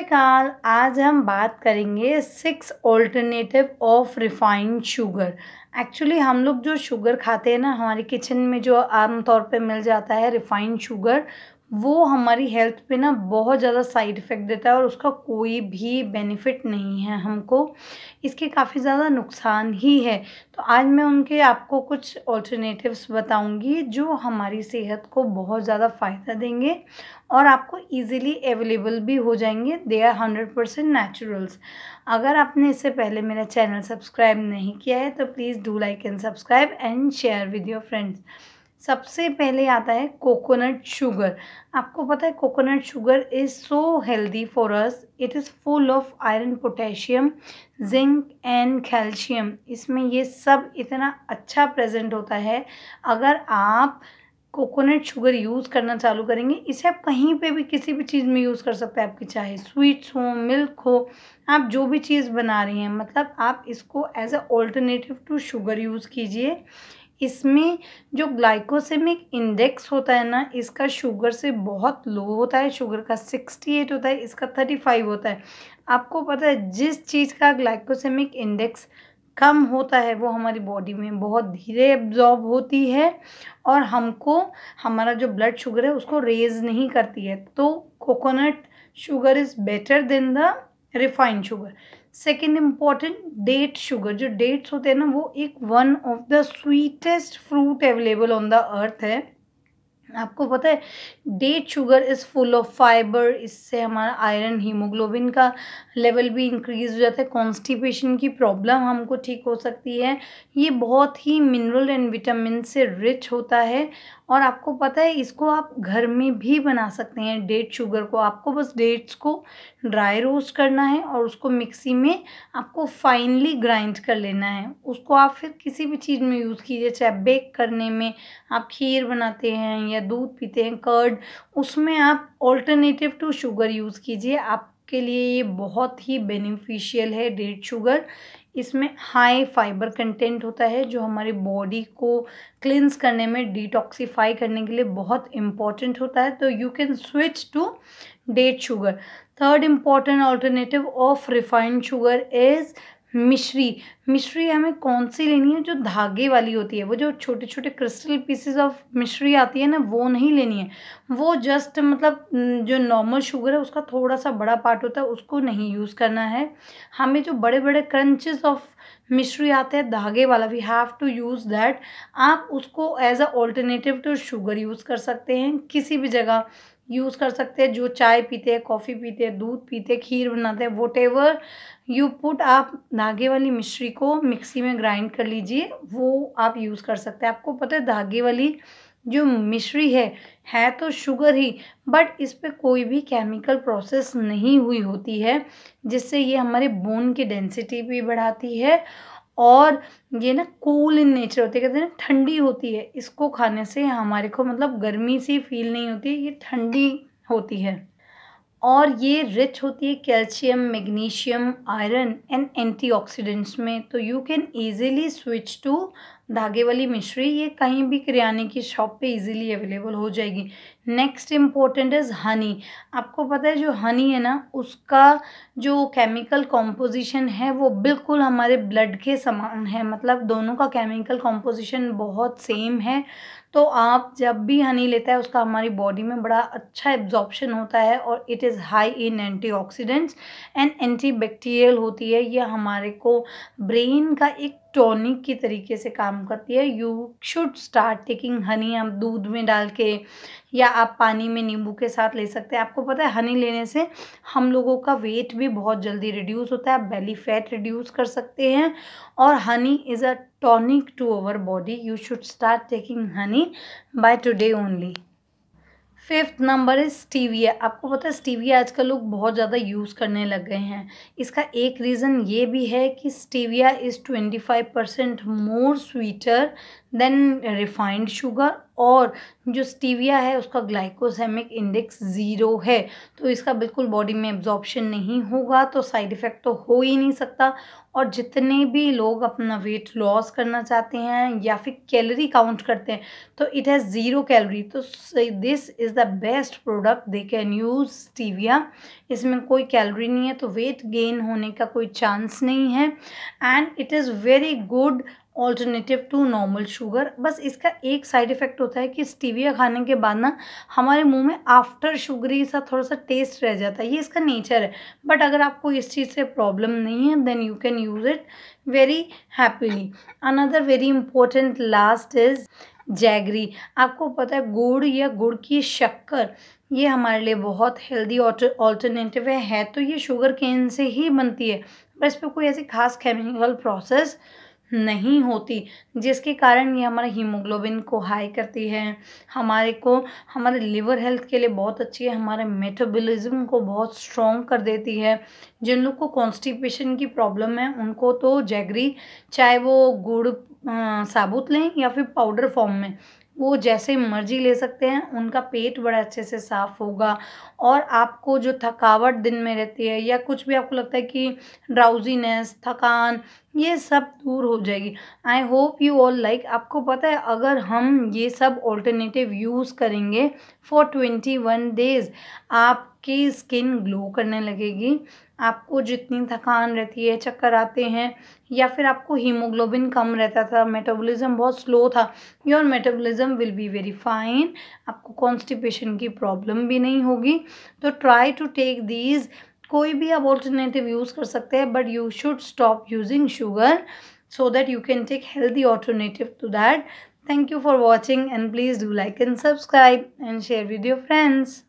काल आज हम बात करेंगे six alternative of refined sugar actually हम लोग जो शुगर खाते हैं ना हमारे किचन में जो आमतौर पे मिल जाता है रिफाइंड शुगर वो हमारी हेल्थ पे ना बहुत ज़्यादा साइड इफ़ेक्ट देता है और उसका कोई भी बेनिफिट नहीं है हमको इसके काफ़ी ज़्यादा नुकसान ही है तो आज मैं उनके आपको कुछ ऑल्टरनेटिव्स बताऊंगी जो हमारी सेहत को बहुत ज़्यादा फ़ायदा देंगे और आपको इजीली अवेलेबल भी हो जाएंगे they are hundred percent naturals अगर आपने इससे पहले मेरा चैनल सब्सक्राइब नहीं किया है तो please do like and subscribe and share with your friends सबसे पहले आता है कोकोनट शुगर आपको पता है coconut sugar is so healthy for us it is full of iron potassium zinc and calcium इसमें ये सब इतना अच्छा प्रेजेंट होता है अगर आप कोकोनट शुगर यूज़ करना चालू करेंगे इसे आप कहीं पे भी किसी भी चीज़ में यूज़ कर सकते हैं आपकी चाहे स्वीट्स हो मिल्क हो आप जो भी चीज़ बना रही हैं मतलब आप इसको as a alternative to sugar use कीजिए इसमें जो ग्लाइकोसेमिक इंडेक्स होता है ना इसका शुगर से बहुत लो होता है शुगर का सिक्सटी एट होता है इसका थर्टी फाइव होता है आपको पता है जिस चीज़ का ग्लाइकोसेमिक इंडेक्स कम होता है वो हमारी बॉडी में बहुत धीरे एब्जॉर्ब होती है और हमको हमारा जो ब्लड शुगर है उसको रेज नहीं करती है तो coconut sugar is better than the refined sugar second important date sugar जो डेट्स होते हैं ना वो एक one of the sweetest fruit available on the earth है आपको पता है date sugar is full of fibre इससे हमारा आयरन हीमोग्लोबिन का लेवल भी इंक्रीज़ हो जाता है कॉन्स्टिपेशन की प्रॉब्लम हमको ठीक हो सकती है ये बहुत ही मिनरल एंड विटामिन से रिच होता है और आपको पता है इसको आप घर में भी बना सकते हैं डेट शुगर को आपको बस डेट्स को ड्राई रोस्ट करना है और उसको मिक्सी में आपको फाइनली ग्राइंड कर लेना है उसको आप फिर किसी भी चीज़ में यूज़ कीजिए चाहे बेक करने में आप खीर बनाते हैं या दूध पीते हैं कर्ड उसमें आप ऑल्टरनेटिव टू शुगर यूज़ कीजिए आपके लिए ये बहुत ही बेनिफिशियल है डेड शुगर इसमें हाई फाइबर कंटेंट होता है जो हमारी बॉडी को क्लिनस करने में डिटॉक्सीफाई करने के लिए बहुत इम्पॉर्टेंट होता है तो you can switch to date sugar third important alternative of refined sugar is mishri mishri हमें कौन सी लेनी है जो धागे वाली होती है वो जो छोटे छोटे क्रिस्टल पीसेस ऑफ मिश्री आती है ना वो नहीं लेनी है वो जस्ट मतलब जो नॉर्मल शुगर है उसका थोड़ा सा बड़ा पार्ट होता है उसको नहीं यूज़ करना है हमें जो बड़े बड़े क्रंचेस ऑफ मिश्री आते हैं धागे वाला we have to use that आप उसको as a alternative to sugar use कर सकते हैं किसी भी जगह यूज़ कर सकते हैं जो चाय पीते हैं कॉफ़ी पीते हैं दूध पीते खीर बनाते हैं वोट एवर यू पुट आप धागे वाली मिश्री को मिक्सी में ग्राइंड कर लीजिए वो आप यूज़ कर सकते हैं आपको पता है धागे वाली जो मिश्री है है तो शुगर ही बट इस पर कोई भी केमिकल प्रोसेस नहीं हुई होती है जिससे ये हमारे बोन की डेंसिटी भी बढ़ाती है और ये ना कूल इन नेचर होती है कहते हैं ना ठंडी होती है इसको खाने से हमारे को मतलब गर्मी सी फील नहीं होती ये ठंडी होती है और ये रिच होती है calcium magnesium iron and antioxidants में तो you can easily switch to धागे वाली मिश्री ये कहीं भी किराने की शॉप पे इजीली अवेलेबल हो जाएगी नेक्स्ट इम्पोर्टेंट इज़ हनी आपको पता है जो हनी है ना उसका जो केमिकल कॉम्पोजिशन है वो बिल्कुल हमारे ब्लड के समान है मतलब दोनों का केमिकल कॉम्पोजिशन बहुत सेम है तो आप जब भी हनी लेता है उसका हमारी बॉडी में बड़ा अच्छा एब्जॉर्बशन होता है और it is high in anti and antibacterial होती है यह हमारे को ब्रेन का एक टॉनिक की तरीके से काम करती है you should start taking honey आप दूध में डाल के या आप पानी में नींबू के साथ ले सकते हैं आपको पता है हनी लेने से हम लोगों का वेट भी बहुत जल्दी रिड्यूस होता है आप बेली फैट रिड्यूस कर सकते हैं और honey is a tonic to our body you should start taking honey by today only fifth number है स्टीविया आपको पता है स्टीविया आजकल लोग बहुत ज़्यादा यूज़ करने लग गए हैं इसका एक रीज़न ये भी है कि stevia is twenty five percent more sweeter than refined sugar और जो स्टीविया है उसका ग्लाइकोसेमिक इंडेक्स ज़ीरो है तो इसका बिल्कुल बॉडी में एब्जॉर्प्शन नहीं होगा तो साइड इफ़ेक्ट तो हो ही नहीं सकता और जितने भी लोग अपना वेट लॉस करना चाहते हैं या फिर कैलोरी काउंट करते हैं तो इट हैज़ ज़ीरो कैलोरी तो this is the best product they can use stevia इसमें कोई कैलोरी नहीं है तो वेट गेन होने का कोई चांस नहीं है and it is very good alternative to normal sugar बस इसका एक साइड इफ़ेक्ट होता है कि स्टीविया खाने के बाद ना हमारे मुंह में आफ्टर शुगरी सा थोड़ा सा टेस्ट रह जाता है ये इसका नेचर है बट अगर आपको इस चीज़ से प्रॉब्लम नहीं है then you can use it very happily another very important last is jaggery आपको पता है गुड़ या गुड़ की शक्कर ये हमारे लिए बहुत हेल्दी ऑल्टरनेटिव है, तो ये शुगर केन से ही बनती है पर इस पर कोई ऐसी खास केमिकल प्रोसेस नहीं होती जिसके कारण ये हमारा हीमोग्लोबिन को हाई करती है हमारे को हमारे लिवर हेल्थ के लिए बहुत अच्छी है हमारे मेटाबॉलिज्म को बहुत स्ट्रॉन्ग कर देती है जिन लोग को कॉन्स्टिपेशन की प्रॉब्लम है उनको तो जैगरी चाहे वो गुड़ साबुत लें या फिर पाउडर फॉर्म में वो जैसे मर्जी ले सकते हैं उनका पेट बड़ा अच्छे से साफ़ होगा और आपको जो थकावट दिन में रहती है या कुछ भी आपको लगता है कि ड्राउजीनेस थकान ये सब दूर हो जाएगी I hope you all like आपको पता है अगर हम ये सब ऑल्टरनेटिव यूज़ करेंगे फॉर ट्वेंटी वन डेज़ आपकी स्किन ग्लो करने लगेगी आपको जितनी थकान रहती है चक्कर आते हैं या फिर आपको हीमोग्लोबिन कम रहता था मेटाबॉलिज्म बहुत स्लो था your metabolism will be very fine आपको कॉन्स्टिपेशन की प्रॉब्लम भी नहीं होगी तो ट्राई टू टेक दीज कोई भी आप ऑल्टरनेटिव यूज़ कर सकते हैं but you should stop using sugar so that you can take healthy alternative to that thank you for watching and please do like and subscribe and share with your friends